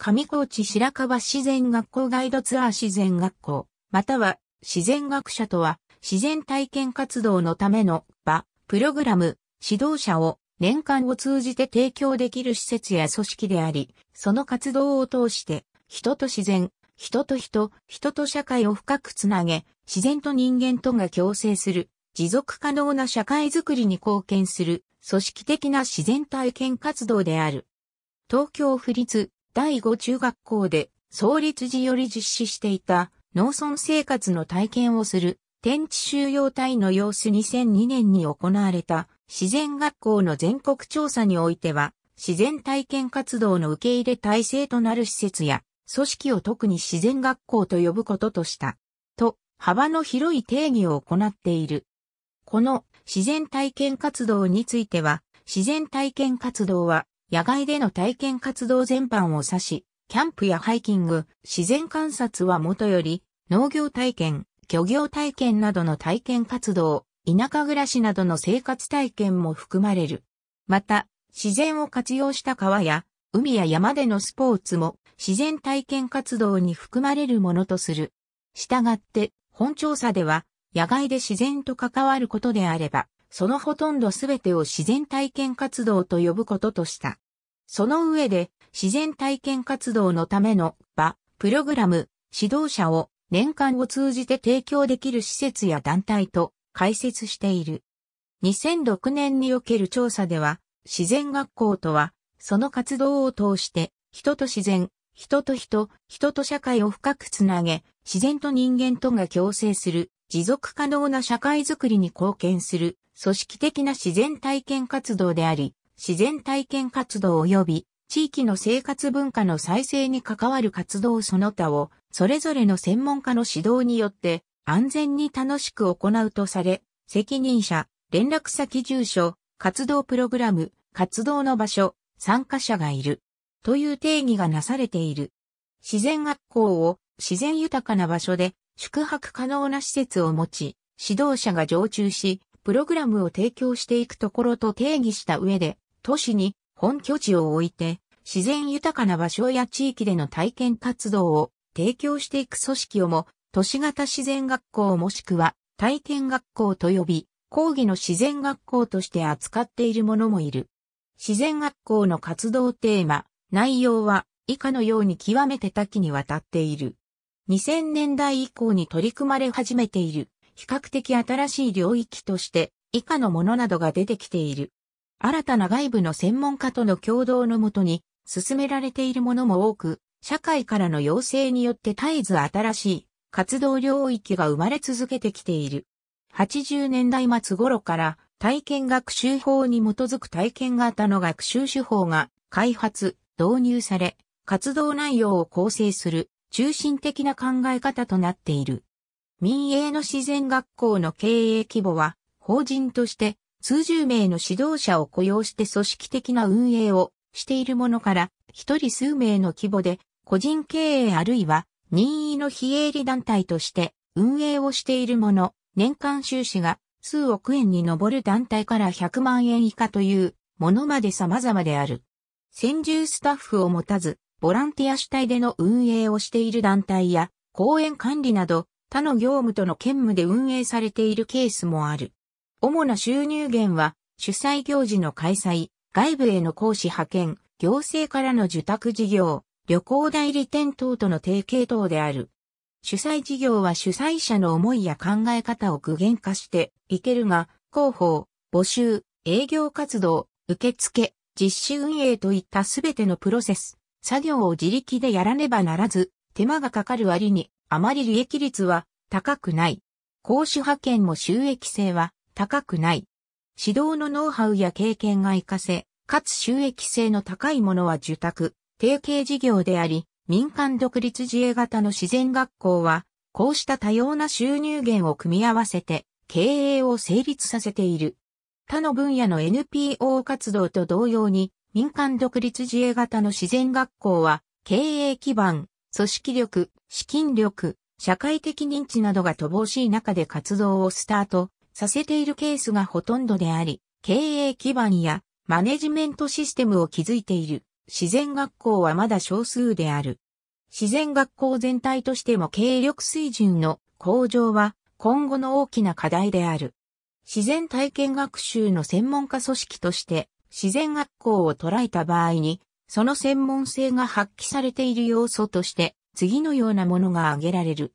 上高地白川自然学校ガイドツアー自然学校、または自然学者とは自然体験活動のための場、プログラム、指導者を年間を通じて提供できる施設や組織であり、その活動を通して人と自然、人と人、人と社会を深くつなげ、自然と人間とが共生する、持続可能な社会づくりに貢献する、組織的な自然体験活動である。東京府立第五中学校で創立時より実施していた農村生活の体験をする天地収容隊の様子2002年に行われた自然学校の全国調査においては自然体験活動の受け入れ体制となる施設や組織を特に自然学校と呼ぶこととした。と、幅の広い定義を行っている。この自然体験活動については、自然体験活動は野外での体験活動全般を指し、キャンプやハイキング、自然観察はもとより、農業体験、漁業体験などの体験活動、田舎暮らしなどの生活体験も含まれる。また、自然を活用した川や、海や山でのスポーツも自然体験活動に含まれるものとする。したがって、本調査では、野外で自然と関わることであれば、そのほとんどすべてを自然体験活動と呼ぶこととした。その上で、自然体験活動のための場、プログラム、指導者を年間を通じて提供できる施設や団体と開設している。2006年における調査では、自然学校とは、その活動を通して、人と自然、人と人、人と社会を深くつなげ、自然と人間とが共生する、持続可能な社会づくりに貢献する、組織的な自然体験活動であり、自然体験活動及び地域の生活文化の再生に関わる活動その他を、それぞれの専門家の指導によって安全に楽しく行うとされ、責任者、連絡先住所、活動プログラム、活動の場所、参加者がいる。という定義がなされている。自然学校を自然豊かな場所で宿泊可能な施設を持ち、指導者が常駐し、プログラムを提供していくところと定義した上で、都市に本拠地を置いて、自然豊かな場所や地域での体験活動を提供していく組織をも、都市型自然学校もしくは体験学校と呼び、講義の自然学校として扱っているももいる。自然学校の活動テーマ、内容は以下のように極めて多岐にわたっている。2000年代以降に取り組まれ始めている比較的新しい領域として以下のものなどが出てきている。新たな外部の専門家との共同のもとに進められているものも多く、社会からの要請によって絶えず新しい活動領域が生まれ続けてきている。80年代末頃から体験学習法に基づく体験型の学習手法が開発、導入され、活動内容を構成する中心的な考え方となっている。民営の自然学校の経営規模は、法人として数十名の指導者を雇用して組織的な運営をしているものから、一人数名の規模で、個人経営あるいは任意の非営利団体として運営をしているもの、年間収支が数億円に上る団体から100万円以下というものまで様々である。専従スタッフを持たず、ボランティア主体での運営をしている団体や、公園管理など、他の業務との兼務で運営されているケースもある。主な収入源は、主催行事の開催、外部への講師派遣、行政からの受託事業、旅行代理店等との提携等である。主催事業は主催者の思いや考え方を具現化していけるが、広報、募集、営業活動、受付、実施運営といったすべてのプロセス、作業を自力でやらねばならず、手間がかかる割に、あまり利益率は高くない。講師派遣も収益性は高くない。指導のノウハウや経験が活かせ、かつ収益性の高いものは受託、提携事業であり、民間独立自営型の自然学校は、こうした多様な収入源を組み合わせて、経営を成立させている。他の分野の NPO 活動と同様に、民間独立自営型の自然学校は、経営基盤、組織力、資金力、社会的認知などが乏しい中で活動をスタートさせているケースがほとんどであり、経営基盤やマネジメントシステムを築いている自然学校はまだ少数である。自然学校全体としても経営力水準の向上は今後の大きな課題である。自然体験学習の専門家組織として自然学校を捉えた場合に、その専門性が発揮されている要素として次のようなものが挙げられる。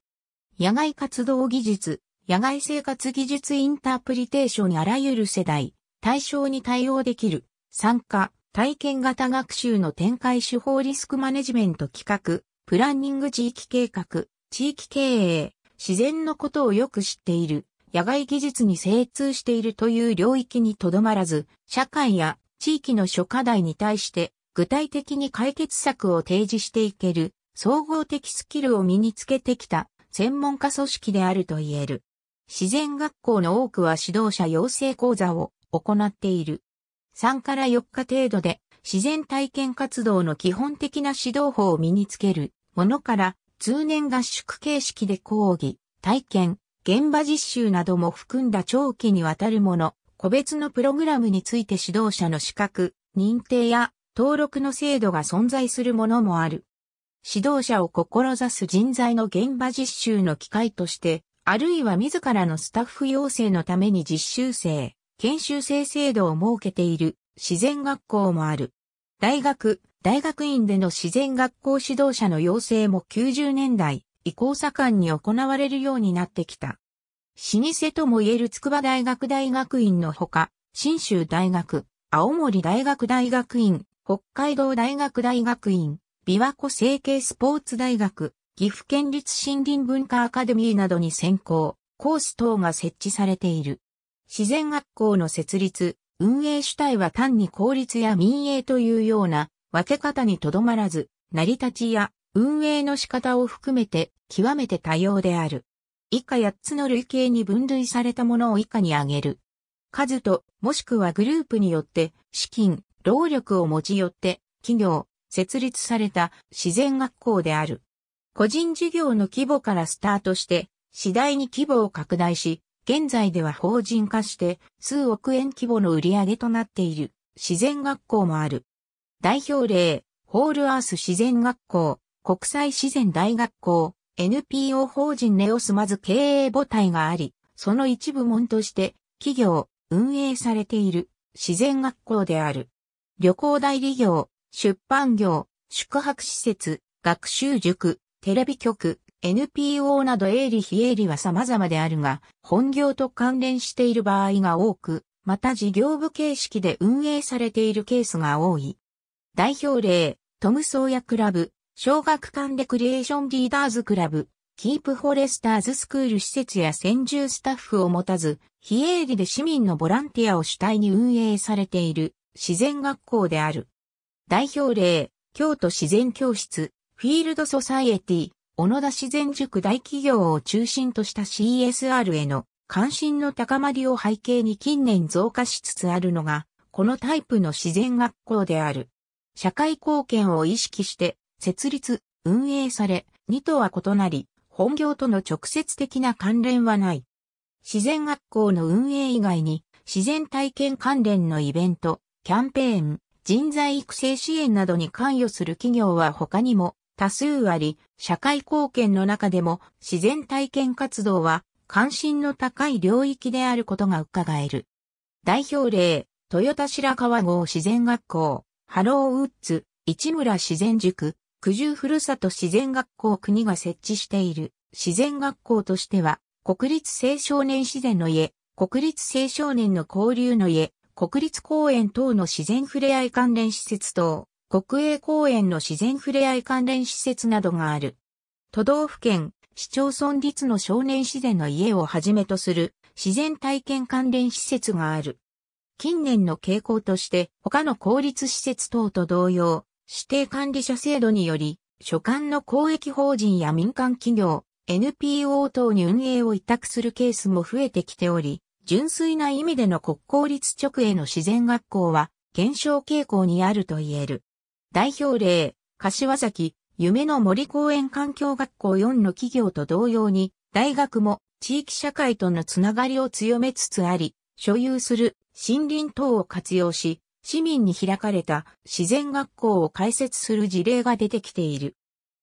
野外活動技術、野外生活技術インタープリテーションあらゆる世代、対象に対応できる、参加、体験型学習の展開手法リスクマネジメント企画、プランニング地域計画、地域経営、自然のことをよく知っている、野外技術に精通しているという領域にとどまらず、社会や地域の諸課題に対して具体的に解決策を提示していける総合的スキルを身につけてきた専門家組織であると言える。自然学校の多くは指導者養成講座を行っている。3から4日程度で自然体験活動の基本的な指導法を身につけるものから通年合宿形式で講義、体験、現場実習なども含んだ長期にわたるもの、個別のプログラムについて指導者の資格、認定や登録の制度が存在するものもある。指導者を志す人材の現場実習の機会として、あるいは自らのスタッフ養成のために実習生、研修生制度を設けている自然学校もある。大学、大学院での自然学校指導者の養成も90年代以降盛んに行われるようになってきた。老舗とも言える筑波大学大学院のほか、新州大学、青森大学大学院、北海道大学大学院、琵琶湖成形スポーツ大学、岐阜県立森林文化アカデミーなどに専攻、コース等が設置されている。自然学校の設立、運営主体は単に公立や民営というような分け方にとどまらず、成り立ちや運営の仕方を含めて極めて多様である。以下8つの類型に分類されたものを以下に挙げる。数と、もしくはグループによって、資金、労力を持ち寄って、企業、設立された自然学校である。個人事業の規模からスタートして、次第に規模を拡大し、現在では法人化して数億円規模の売り上げとなっている自然学校もある。代表例、ホールアース自然学校、国際自然大学校、NPO 法人ネオスまず経営母体があり、その一部門として企業、運営されている自然学校である。旅行代理業、出版業、宿泊施設、学習塾、テレビ局、NPO など営利非営利は様々であるが、本業と関連している場合が多く、また事業部形式で運営されているケースが多い。代表例、トム・ソーヤクラブ、小学館レクリエーションリーダーズクラブ、キープフォレスターズスクール施設や専従スタッフを持たず、非営利で市民のボランティアを主体に運営されている自然学校である。代表例、京都自然教室、フィールドソサイエティ、小野田自然塾大企業を中心とした CSR への関心の高まりを背景に近年増加しつつあるのが、このタイプの自然学校である。社会貢献を意識して、設立、運営され、2とは異なり、本業との直接的な関連はない。自然学校の運営以外に、自然体験関連のイベント、キャンペーン、人材育成支援などに関与する企業は他にも多数あり、社会貢献の中でも自然体験活動は関心の高い領域であることが伺える。代表例、豊田白川郷自然学校、ハローウッズ、市村自然塾、九十ふるさと自然学校国が設置している自然学校としては、国立青少年自然の家、国立青少年の交流の家、国立公園等の自然ふれあい関連施設等、国営公園の自然ふれあい関連施設などがある。都道府県、市町村立の少年自然の家をはじめとする自然体験関連施設がある。近年の傾向として他の公立施設等と同様、指定管理者制度により、所管の公益法人や民間企業、NPO 等に運営を委託するケースも増えてきており、純粋な意味での国公立直営の自然学校は減少傾向にあると言える。代表例、柏崎、夢の森公園環境学校4の企業と同様に、大学も地域社会とのつながりを強めつつあり、所有する森林等を活用し、市民に開かれた自然学校を開設する事例が出てきている。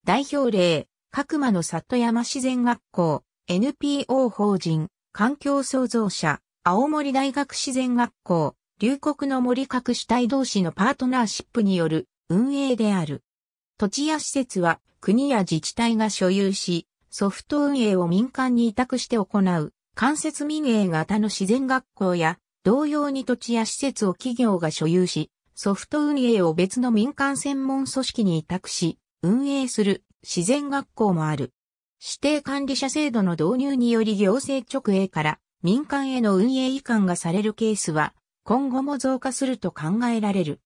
代表例、角間の里山自然学校、NPO 法人、環境創造者、青森大学自然学校、流国の森各主体同士のパートナーシップによる運営である。土地や施設は国や自治体が所有し、ソフト運営を民間に委託して行う、間接民営型の自然学校や、同様に土地や施設を企業が所有し、ソフト運営を別の民間専門組織に委託し、運営する自然学校もある。指定管理者制度の導入により行政直営から民間への運営移管がされるケースは今後も増加すると考えられる。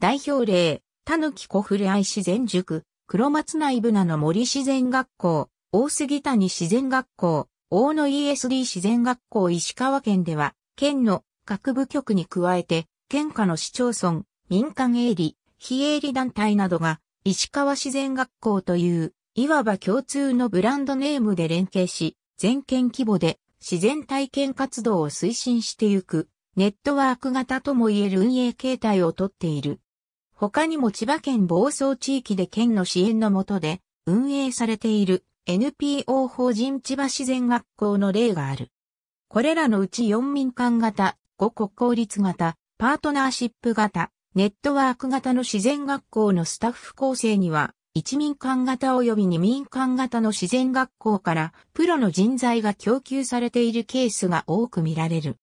代表例、たぬき小あ愛自然塾、黒松内部ナの森自然学校、大杉谷自然学校、大野 ESD 自然学校石川県では、県の各部局に加えて、県下の市町村、民間営利、非営利団体などが、石川自然学校といういわば共通のブランドネームで連携し、全県規模で自然体験活動を推進してゆく、ネットワーク型ともいえる運営形態をとっている。他にも千葉県房総地域で県の支援のもとで運営されている NPO 法人千葉自然学校の例がある。これらのうち4民間型、5国公立型、パートナーシップ型、ネットワーク型の自然学校のスタッフ構成には一民間型及び二民間型の自然学校からプロの人材が供給されているケースが多く見られる。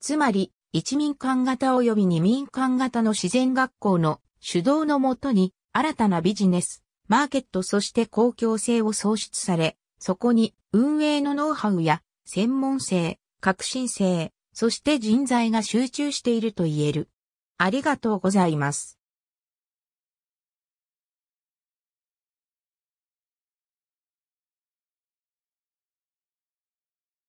つまり、一民間型及び二民間型の自然学校の主導のもとに新たなビジネス、マーケットそして公共性を創出され、そこに運営のノウハウや専門性、革新性、そして人材が集中していると言える。ありがとうございます。